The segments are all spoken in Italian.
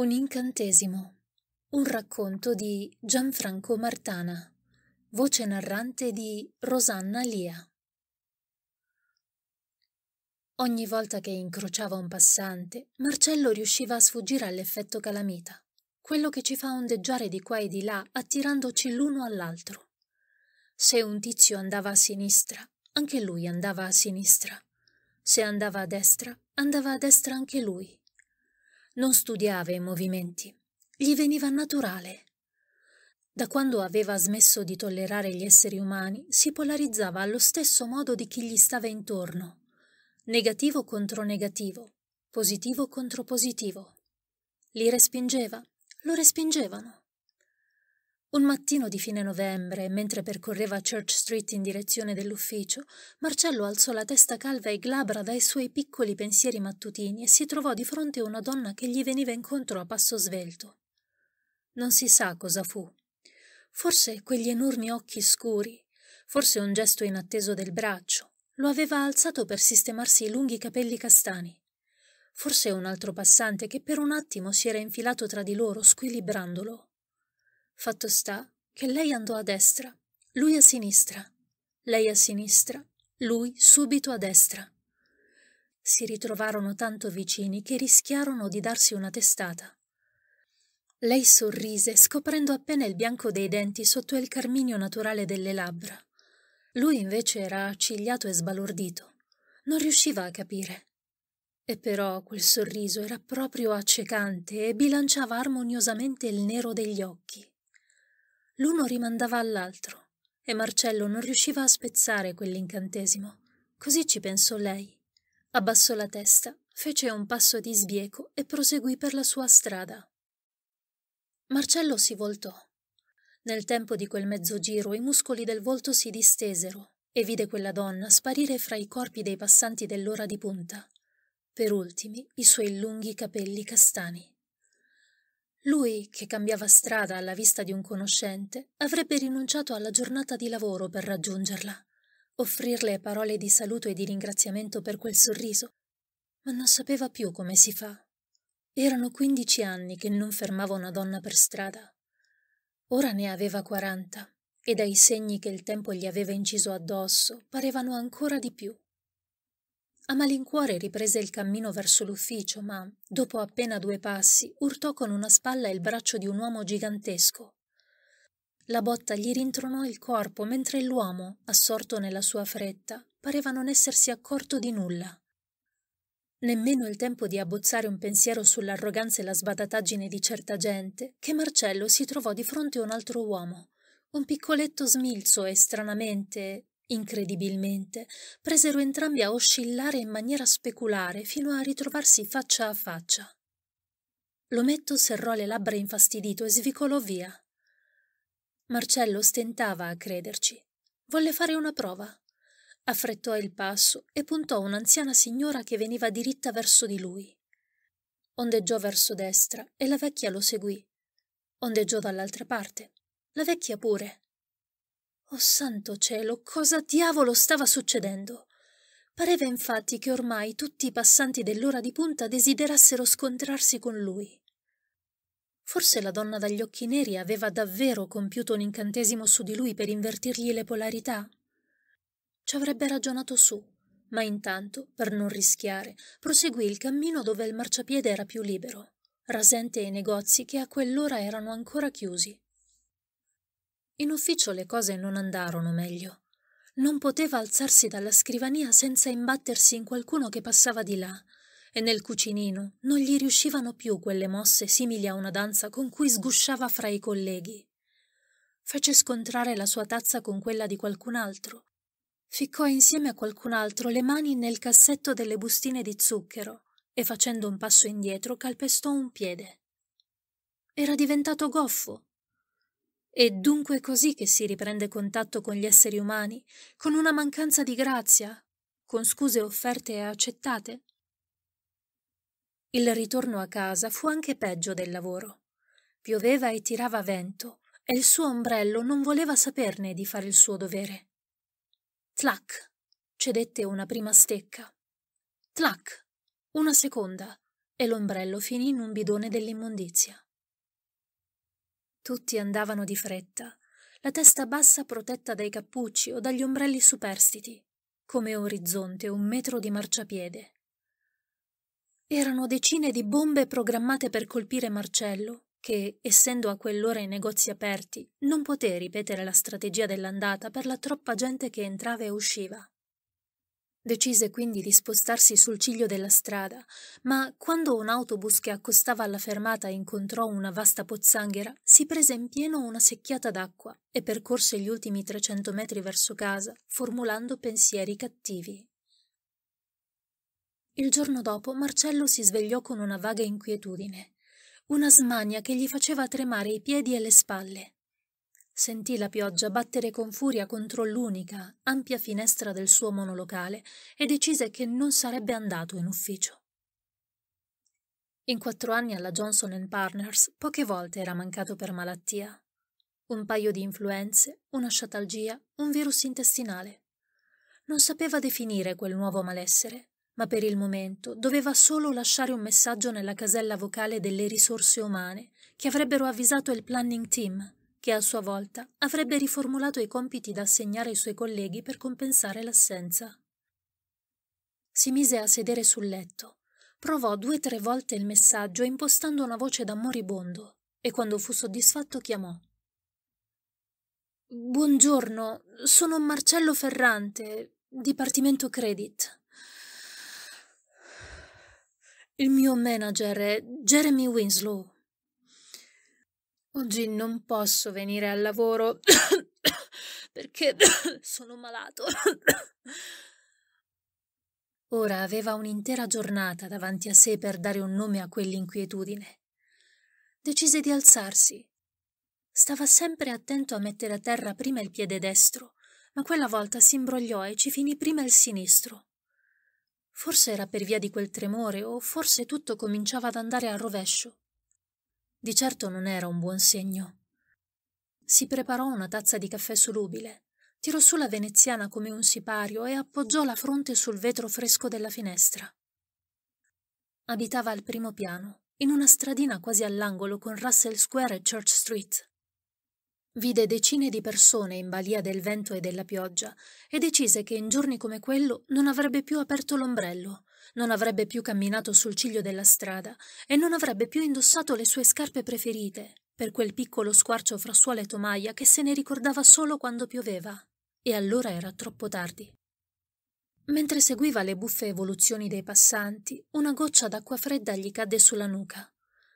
Un incantesimo. Un racconto di Gianfranco Martana. Voce narrante di Rosanna Lia. Ogni volta che incrociava un passante, Marcello riusciva a sfuggire all'effetto calamita, quello che ci fa ondeggiare di qua e di là attirandoci l'uno all'altro. Se un tizio andava a sinistra, anche lui andava a sinistra. Se andava a destra, andava a destra anche lui. Non studiava i movimenti, gli veniva naturale. Da quando aveva smesso di tollerare gli esseri umani, si polarizzava allo stesso modo di chi gli stava intorno. Negativo contro negativo, positivo contro positivo. Li respingeva, lo respingevano. Un mattino di fine novembre, mentre percorreva Church Street in direzione dell'ufficio, Marcello alzò la testa calva e glabra dai suoi piccoli pensieri mattutini e si trovò di fronte a una donna che gli veniva incontro a passo svelto. Non si sa cosa fu. Forse quegli enormi occhi scuri, forse un gesto inatteso del braccio, lo aveva alzato per sistemarsi i lunghi capelli castani. Forse un altro passante che per un attimo si era infilato tra di loro, squilibrandolo Fatto sta che lei andò a destra, lui a sinistra, lei a sinistra, lui subito a destra. Si ritrovarono tanto vicini che rischiarono di darsi una testata. Lei sorrise, scoprendo appena il bianco dei denti sotto il carminio naturale delle labbra. Lui invece era accigliato e sbalordito. Non riusciva a capire. E però quel sorriso era proprio accecante e bilanciava armoniosamente il nero degli occhi. L'uno rimandava all'altro e Marcello non riusciva a spezzare quell'incantesimo. Così ci pensò lei. Abbassò la testa, fece un passo di sbieco e proseguì per la sua strada. Marcello si voltò. Nel tempo di quel mezzo giro i muscoli del volto si distesero e vide quella donna sparire fra i corpi dei passanti dell'ora di punta. Per ultimi i suoi lunghi capelli castani. Lui, che cambiava strada alla vista di un conoscente, avrebbe rinunciato alla giornata di lavoro per raggiungerla, offrirle parole di saluto e di ringraziamento per quel sorriso, ma non sapeva più come si fa. Erano quindici anni che non fermava una donna per strada. Ora ne aveva quaranta, e dai segni che il tempo gli aveva inciso addosso parevano ancora di più. A malincuore riprese il cammino verso l'ufficio, ma, dopo appena due passi, urtò con una spalla il braccio di un uomo gigantesco. La botta gli rintronò il corpo mentre l'uomo, assorto nella sua fretta, pareva non essersi accorto di nulla. Nemmeno il tempo di abbozzare un pensiero sull'arroganza e la sbadataggine di certa gente, che Marcello si trovò di fronte a un altro uomo, un piccoletto smilzo e stranamente Incredibilmente, presero entrambi a oscillare in maniera speculare fino a ritrovarsi faccia a faccia. L'ometto serrò le labbra infastidito e svicolò via. Marcello stentava a crederci. Volle fare una prova. Affrettò il passo e puntò un'anziana signora che veniva diritta verso di lui. Ondeggiò verso destra e la vecchia lo seguì. Ondeggiò dall'altra parte. La vecchia pure. Oh santo cielo, cosa diavolo stava succedendo? Pareva infatti che ormai tutti i passanti dell'ora di punta desiderassero scontrarsi con lui. Forse la donna dagli occhi neri aveva davvero compiuto un incantesimo su di lui per invertirgli le polarità? Ci avrebbe ragionato su, ma intanto, per non rischiare, proseguì il cammino dove il marciapiede era più libero, rasente ai negozi che a quell'ora erano ancora chiusi. In ufficio le cose non andarono meglio. Non poteva alzarsi dalla scrivania senza imbattersi in qualcuno che passava di là, e nel cucinino non gli riuscivano più quelle mosse simili a una danza con cui sgusciava fra i colleghi. Fece scontrare la sua tazza con quella di qualcun altro. Ficcò insieme a qualcun altro le mani nel cassetto delle bustine di zucchero e facendo un passo indietro calpestò un piede. Era diventato goffo è dunque così che si riprende contatto con gli esseri umani, con una mancanza di grazia, con scuse offerte e accettate? Il ritorno a casa fu anche peggio del lavoro. Pioveva e tirava vento, e il suo ombrello non voleva saperne di fare il suo dovere. Tlac! cedette una prima stecca. Tlac! Una seconda, e l'ombrello finì in un bidone dell'immondizia. Tutti andavano di fretta, la testa bassa protetta dai cappucci o dagli ombrelli superstiti, come orizzonte un metro di marciapiede. Erano decine di bombe programmate per colpire Marcello, che, essendo a quell'ora i negozi aperti, non poté ripetere la strategia dell'andata per la troppa gente che entrava e usciva. Decise quindi di spostarsi sul ciglio della strada, ma quando un autobus che accostava alla fermata incontrò una vasta pozzanghera, si prese in pieno una secchiata d'acqua e percorse gli ultimi 300 metri verso casa, formulando pensieri cattivi. Il giorno dopo Marcello si svegliò con una vaga inquietudine, una smania che gli faceva tremare i piedi e le spalle. Sentì la pioggia battere con furia contro l'unica, ampia finestra del suo monolocale e decise che non sarebbe andato in ufficio. In quattro anni alla Johnson Partners poche volte era mancato per malattia. Un paio di influenze, una sciatalgia, un virus intestinale. Non sapeva definire quel nuovo malessere, ma per il momento doveva solo lasciare un messaggio nella casella vocale delle risorse umane che avrebbero avvisato il planning team che a sua volta avrebbe riformulato i compiti da assegnare ai suoi colleghi per compensare l'assenza. Si mise a sedere sul letto, provò due o tre volte il messaggio impostando una voce da moribondo e quando fu soddisfatto chiamò. Buongiorno, sono Marcello Ferrante, Dipartimento Credit. Il mio manager è Jeremy Winslow. Oggi non posso venire al lavoro perché sono malato. Ora aveva un'intera giornata davanti a sé per dare un nome a quell'inquietudine. Decise di alzarsi. Stava sempre attento a mettere a terra prima il piede destro, ma quella volta si imbrogliò e ci finì prima il sinistro. Forse era per via di quel tremore, o forse tutto cominciava ad andare a rovescio. Di certo non era un buon segno. Si preparò una tazza di caffè solubile, tirò su la veneziana come un sipario e appoggiò la fronte sul vetro fresco della finestra. Abitava al primo piano, in una stradina quasi all'angolo con Russell Square e Church Street. Vide decine di persone in balia del vento e della pioggia e decise che in giorni come quello non avrebbe più aperto l'ombrello, non avrebbe più camminato sul ciglio della strada e non avrebbe più indossato le sue scarpe preferite, per quel piccolo squarcio fra suola e tomaia che se ne ricordava solo quando pioveva. E allora era troppo tardi. Mentre seguiva le buffe evoluzioni dei passanti, una goccia d'acqua fredda gli cadde sulla nuca.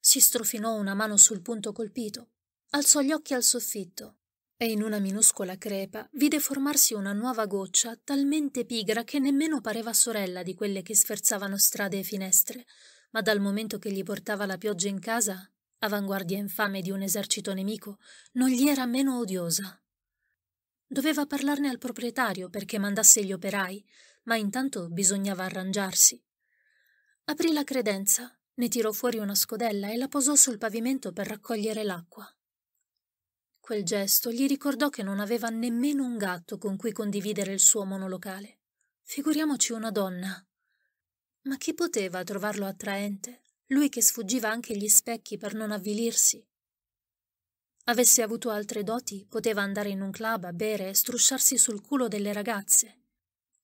Si strofinò una mano sul punto colpito, alzò gli occhi al soffitto e in una minuscola crepa vide formarsi una nuova goccia talmente pigra che nemmeno pareva sorella di quelle che sferzavano strade e finestre, ma dal momento che gli portava la pioggia in casa, avanguardia infame di un esercito nemico, non gli era meno odiosa. Doveva parlarne al proprietario perché mandasse gli operai, ma intanto bisognava arrangiarsi. Aprì la credenza, ne tirò fuori una scodella e la posò sul pavimento per raccogliere l'acqua. Quel gesto gli ricordò che non aveva nemmeno un gatto con cui condividere il suo monolocale. Figuriamoci una donna. Ma chi poteva trovarlo attraente? Lui che sfuggiva anche gli specchi per non avvilirsi. Avesse avuto altre doti, poteva andare in un club a bere e strusciarsi sul culo delle ragazze.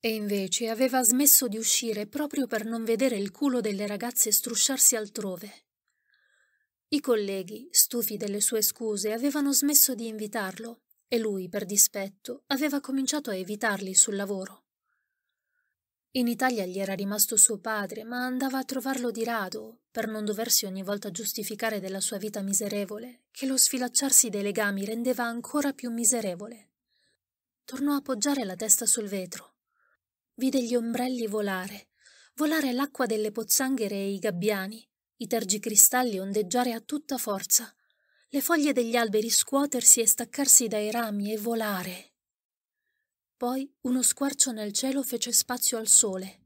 E invece aveva smesso di uscire proprio per non vedere il culo delle ragazze strusciarsi altrove. I colleghi, stufi delle sue scuse, avevano smesso di invitarlo e lui, per dispetto, aveva cominciato a evitarli sul lavoro. In Italia gli era rimasto suo padre, ma andava a trovarlo di rado, per non doversi ogni volta giustificare della sua vita miserevole, che lo sfilacciarsi dei legami rendeva ancora più miserevole. Tornò a poggiare la testa sul vetro. Vide gli ombrelli volare, volare l'acqua delle pozzanghere e i gabbiani, i tergicristalli ondeggiare a tutta forza, le foglie degli alberi scuotersi e staccarsi dai rami e volare. Poi uno squarcio nel cielo fece spazio al sole,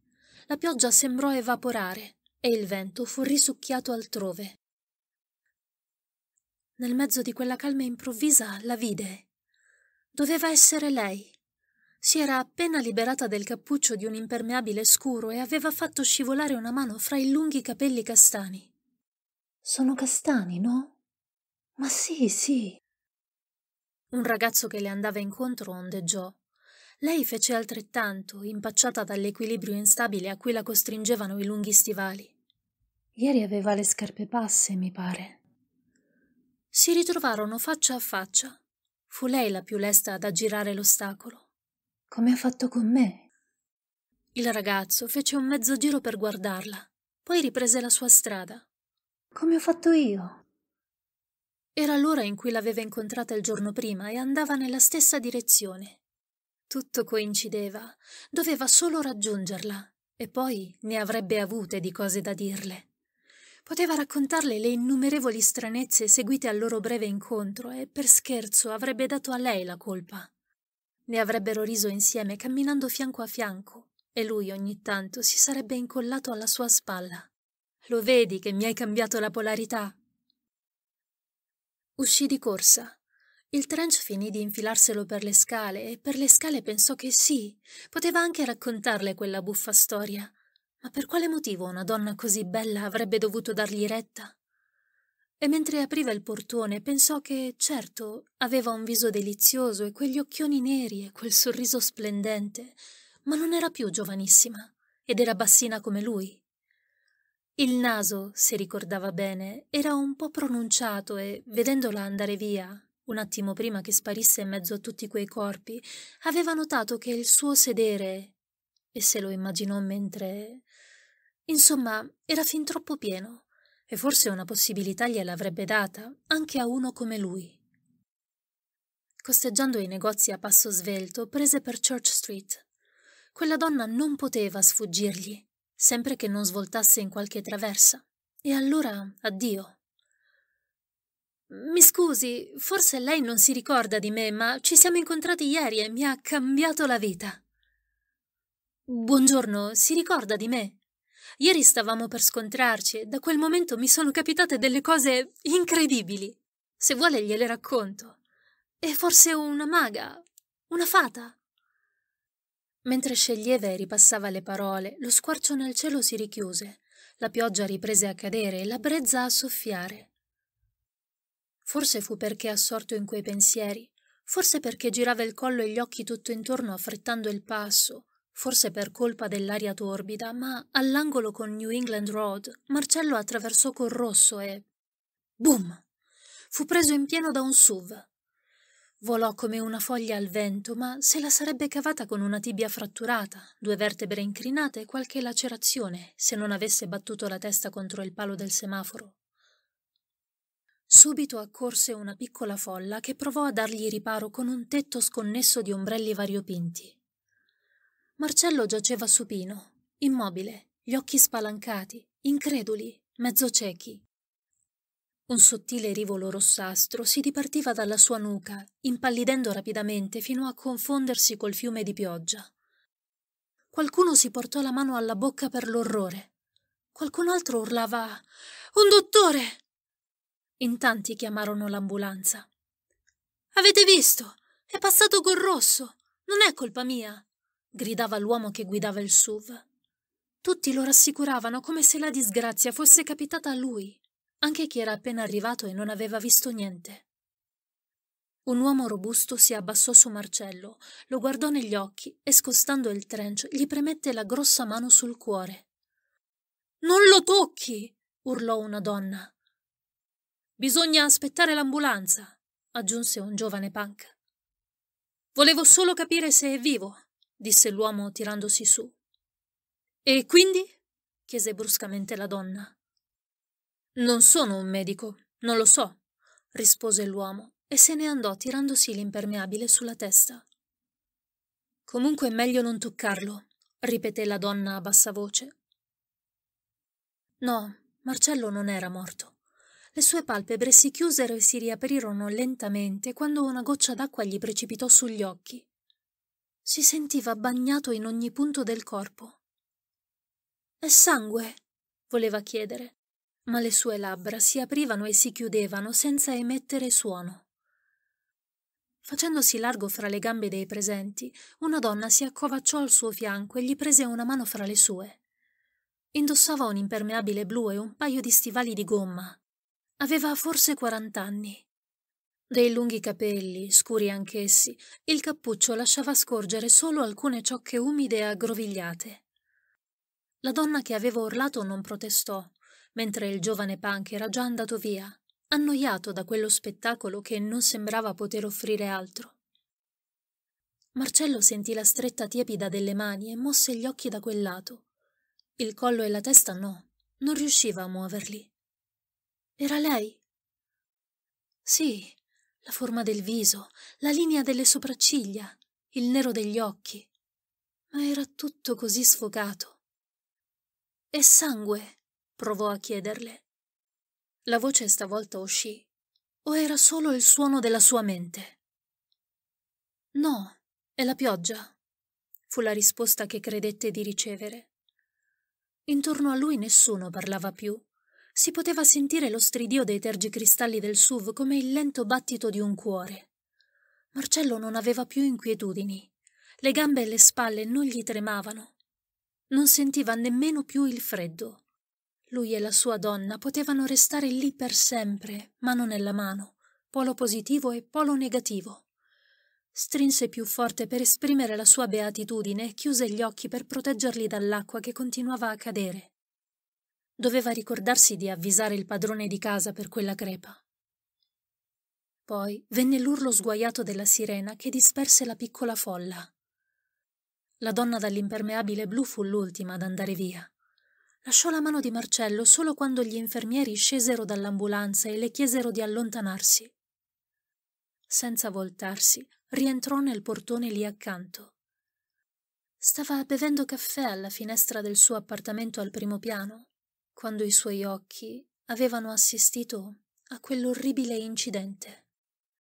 la pioggia sembrò evaporare e il vento fu risucchiato altrove. Nel mezzo di quella calma improvvisa la vide. Doveva essere lei, si era appena liberata del cappuccio di un impermeabile scuro e aveva fatto scivolare una mano fra i lunghi capelli castani. Sono castani, no? Ma sì, sì. Un ragazzo che le andava incontro ondeggiò. Lei fece altrettanto, impacciata dall'equilibrio instabile a cui la costringevano i lunghi stivali. Ieri aveva le scarpe basse, mi pare. Si ritrovarono faccia a faccia. Fu lei la più lesta ad aggirare l'ostacolo. Come ha fatto con me? Il ragazzo fece un mezzo giro per guardarla, poi riprese la sua strada. Come ho fatto io? Era l'ora in cui l'aveva incontrata il giorno prima e andava nella stessa direzione. Tutto coincideva, doveva solo raggiungerla e poi ne avrebbe avute di cose da dirle. Poteva raccontarle le innumerevoli stranezze seguite al loro breve incontro e per scherzo avrebbe dato a lei la colpa. Ne avrebbero riso insieme camminando fianco a fianco e lui ogni tanto si sarebbe incollato alla sua spalla. Lo vedi che mi hai cambiato la polarità? Uscì di corsa. Il trench finì di infilarselo per le scale e per le scale pensò che sì, poteva anche raccontarle quella buffa storia. Ma per quale motivo una donna così bella avrebbe dovuto dargli retta? e mentre apriva il portone pensò che, certo, aveva un viso delizioso e quegli occhioni neri e quel sorriso splendente, ma non era più giovanissima ed era bassina come lui. Il naso, se ricordava bene, era un po' pronunciato e, vedendola andare via, un attimo prima che sparisse in mezzo a tutti quei corpi, aveva notato che il suo sedere, e se lo immaginò mentre... insomma, era fin troppo pieno e forse una possibilità gliel'avrebbe data anche a uno come lui. Costeggiando i negozi a passo svelto, prese per Church Street. Quella donna non poteva sfuggirgli, sempre che non svoltasse in qualche traversa. E allora addio. Mi scusi, forse lei non si ricorda di me, ma ci siamo incontrati ieri e mi ha cambiato la vita. Buongiorno, si ricorda di me? Ieri stavamo per scontrarci e da quel momento mi sono capitate delle cose incredibili. Se vuole gliele racconto. È forse una maga, una fata. Mentre sceglieva e ripassava le parole, lo squarcio nel cielo si richiuse, la pioggia riprese a cadere e la brezza a soffiare. Forse fu perché assorto in quei pensieri, forse perché girava il collo e gli occhi tutto intorno affrettando il passo, Forse per colpa dell'aria torbida, ma all'angolo con New England Road, Marcello attraversò col rosso e. Boom! Fu preso in pieno da un SUV. Volò come una foglia al vento, ma se la sarebbe cavata con una tibia fratturata, due vertebre incrinate e qualche lacerazione, se non avesse battuto la testa contro il palo del semaforo. Subito accorse una piccola folla che provò a dargli riparo con un tetto sconnesso di ombrelli variopinti. Marcello giaceva supino, immobile, gli occhi spalancati, increduli, mezzo ciechi. Un sottile rivolo rossastro si dipartiva dalla sua nuca, impallidendo rapidamente fino a confondersi col fiume di pioggia. Qualcuno si portò la mano alla bocca per l'orrore. Qualcun altro urlava Un dottore! In tanti chiamarono l'ambulanza. Avete visto? È passato col rosso. Non è colpa mia gridava l'uomo che guidava il SUV. Tutti lo rassicuravano come se la disgrazia fosse capitata a lui, anche chi era appena arrivato e non aveva visto niente. Un uomo robusto si abbassò su Marcello, lo guardò negli occhi e scostando il trench gli premette la grossa mano sul cuore. Non lo tocchi! urlò una donna. Bisogna aspettare l'ambulanza, aggiunse un giovane punk. Volevo solo capire se è vivo disse l'uomo tirandosi su. E quindi? chiese bruscamente la donna. Non sono un medico, non lo so, rispose l'uomo e se ne andò tirandosi l'impermeabile sulla testa. Comunque è meglio non toccarlo, ripeté la donna a bassa voce. No, Marcello non era morto. Le sue palpebre si chiusero e si riaprirono lentamente quando una goccia d'acqua gli precipitò sugli occhi si sentiva bagnato in ogni punto del corpo. È sangue? voleva chiedere, ma le sue labbra si aprivano e si chiudevano senza emettere suono. Facendosi largo fra le gambe dei presenti, una donna si accovacciò al suo fianco e gli prese una mano fra le sue. Indossava un impermeabile blu e un paio di stivali di gomma. Aveva forse quarant'anni. Dei lunghi capelli, scuri anch'essi, il cappuccio lasciava scorgere solo alcune ciocche umide e aggrovigliate. La donna che aveva urlato non protestò, mentre il giovane punk era già andato via, annoiato da quello spettacolo che non sembrava poter offrire altro. Marcello sentì la stretta tiepida delle mani e mosse gli occhi da quel lato. Il collo e la testa no, non riusciva a muoverli. Era lei? Sì, la forma del viso, la linea delle sopracciglia, il nero degli occhi. Ma era tutto così sfocato. E sangue? provò a chiederle. La voce stavolta uscì, o era solo il suono della sua mente? No, è la pioggia, fu la risposta che credette di ricevere. Intorno a lui nessuno parlava più si poteva sentire lo stridio dei tergicristalli del SUV come il lento battito di un cuore. Marcello non aveva più inquietudini. Le gambe e le spalle non gli tremavano. Non sentiva nemmeno più il freddo. Lui e la sua donna potevano restare lì per sempre, mano nella mano, polo positivo e polo negativo. Strinse più forte per esprimere la sua beatitudine e chiuse gli occhi per proteggerli dall'acqua che continuava a cadere doveva ricordarsi di avvisare il padrone di casa per quella crepa. Poi venne l'urlo sguaiato della sirena che disperse la piccola folla. La donna dall'impermeabile blu fu l'ultima ad andare via. Lasciò la mano di Marcello solo quando gli infermieri scesero dall'ambulanza e le chiesero di allontanarsi. Senza voltarsi, rientrò nel portone lì accanto. Stava bevendo caffè alla finestra del suo appartamento al primo piano quando i suoi occhi avevano assistito a quell'orribile incidente.